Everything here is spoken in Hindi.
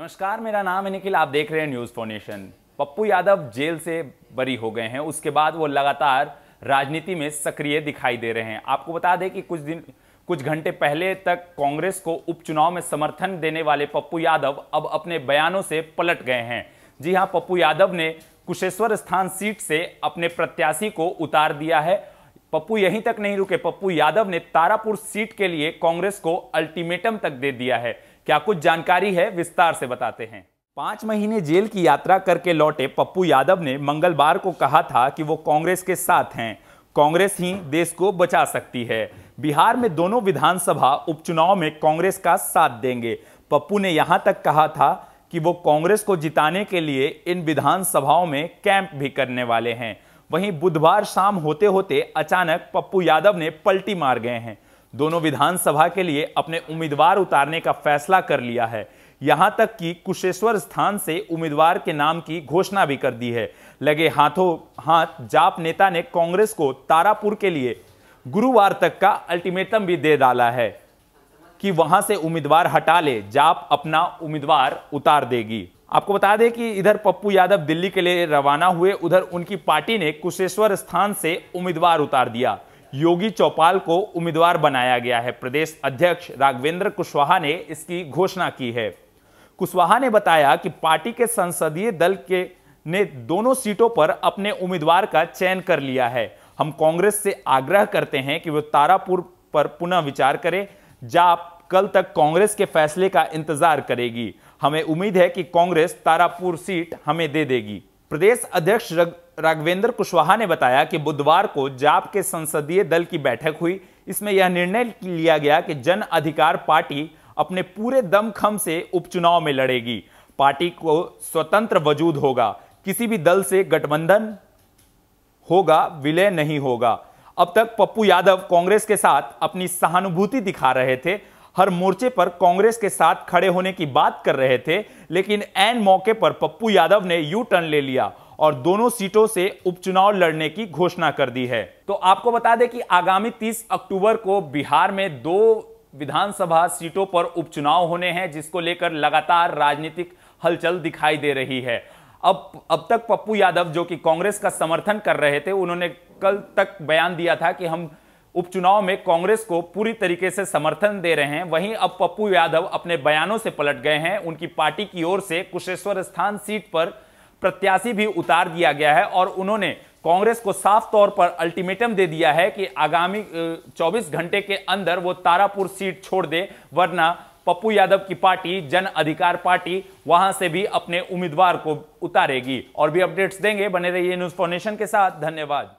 नमस्कार मेरा नाम है निखिल आप देख रहे हैं न्यूज़ फोनेशन पप्पू यादव जेल से बरी हो गए हैं उसके बाद वो लगातार राजनीति में सक्रिय दिखाई दे रहे हैं आपको बता दें कि कुछ दिन कुछ घंटे पहले तक कांग्रेस को उपचुनाव में समर्थन देने वाले पप्पू यादव अब अपने बयानों से पलट गए हैं जी हाँ पप्पू यादव ने कुशेश्वर स्थान सीट से अपने प्रत्याशी को उतार दिया है पप्पू यहीं तक नहीं रुके पप्पू यादव ने तारापुर सीट के लिए कांग्रेस को अल्टीमेटम तक दे दिया है क्या कुछ जानकारी है विस्तार से बताते हैं पांच महीने जेल की यात्रा करके लौटे पप्पू यादव ने मंगलवार को कहा था कि वो कांग्रेस के साथ हैं कांग्रेस ही देश को बचा सकती है बिहार में दोनों विधानसभा उपचुनाव में कांग्रेस का साथ देंगे पप्पू ने यहां तक कहा था कि वो कांग्रेस को जिताने के लिए इन विधानसभाओं में कैंप भी करने वाले हैं वहीं बुधवार शाम होते होते अचानक पप्पू यादव ने पलटी मार गए हैं दोनों विधानसभा के लिए अपने उम्मीदवार उतारने का फैसला कर लिया है यहां तक कि कुशेश्वर स्थान से उम्मीदवार के नाम की घोषणा भी कर दी है लगे हाथों हाथ जाप नेता ने कांग्रेस को तारापुर के लिए गुरुवार तक का अल्टीमेटम भी दे डाला है कि वहां से उम्मीदवार हटा ले जाप अपना उम्मीदवार उतार देगी आपको बता दें कि इधर पप्पू यादव दिल्ली के लिए रवाना हुए उधर उनकी पार्टी ने कुशेश्वर स्थान से उम्मीदवार उतार दिया योगी चौपाल को उम्मीदवार बनाया गया है प्रदेश अध्यक्ष राघवेंद्र कुशवाहा ने इसकी घोषणा की है कुशवाहा ने बताया कि पार्टी के संसदीय दल के ने दोनों सीटों पर अपने उम्मीदवार का चयन कर लिया है हम कांग्रेस से आग्रह करते हैं कि वो तारापुर पर पुनः विचार करें जाप कल तक कांग्रेस के फैसले का इंतजार करेगी हमें उम्मीद है कि कांग्रेस तारापुर सीट हमें दे देगी प्रदेश अध्यक्ष राघवेंद्र कुशवाहा ने बताया कि बुधवार को जाप के संसदीय दल की बैठक हुई इसमें यह निर्णय लिया गया कि जन अधिकार पार्टी अपने पूरे दमखम से उपचुनाव में लड़ेगी पार्टी को स्वतंत्र वजूद होगा किसी भी दल से गठबंधन होगा विलय नहीं होगा अब तक पप्पू यादव कांग्रेस के साथ अपनी सहानुभूति दिखा रहे थे हर मोर्चे पर कांग्रेस के साथ खड़े होने की बात कर रहे थे लेकिन एन मौके पर पप्पू यादव ने यू टर्न ले लिया और दोनों सीटों से उपचुनाव लड़ने की घोषणा कर दी है तो आपको बता दें कि आगामी 30 अक्टूबर को बिहार में दो विधानसभा सीटों पर उपचुनाव होने हैं जिसको लेकर लगातार राजनीतिक हलचल दिखाई दे रही है अब अब तक पप्पू यादव जो कि कांग्रेस का समर्थन कर रहे थे उन्होंने कल तक बयान दिया था कि हम उपचुनाव में कांग्रेस को पूरी तरीके से समर्थन दे रहे हैं वहीं अब पप्पू यादव अपने बयानों से पलट गए हैं उनकी पार्टी की ओर से कुशेश्वर स्थान सीट पर प्रत्याशी भी उतार दिया गया है और उन्होंने कांग्रेस को साफ तौर पर अल्टीमेटम दे दिया है कि आगामी 24 घंटे के अंदर वो तारापुर सीट छोड़ दे वरना पप्पू यादव की पार्टी जन अधिकार पार्टी वहां से भी अपने उम्मीदवार को उतारेगी और भी अपडेट्स देंगे बने रहिए न्यूज फाउंडेशन के साथ धन्यवाद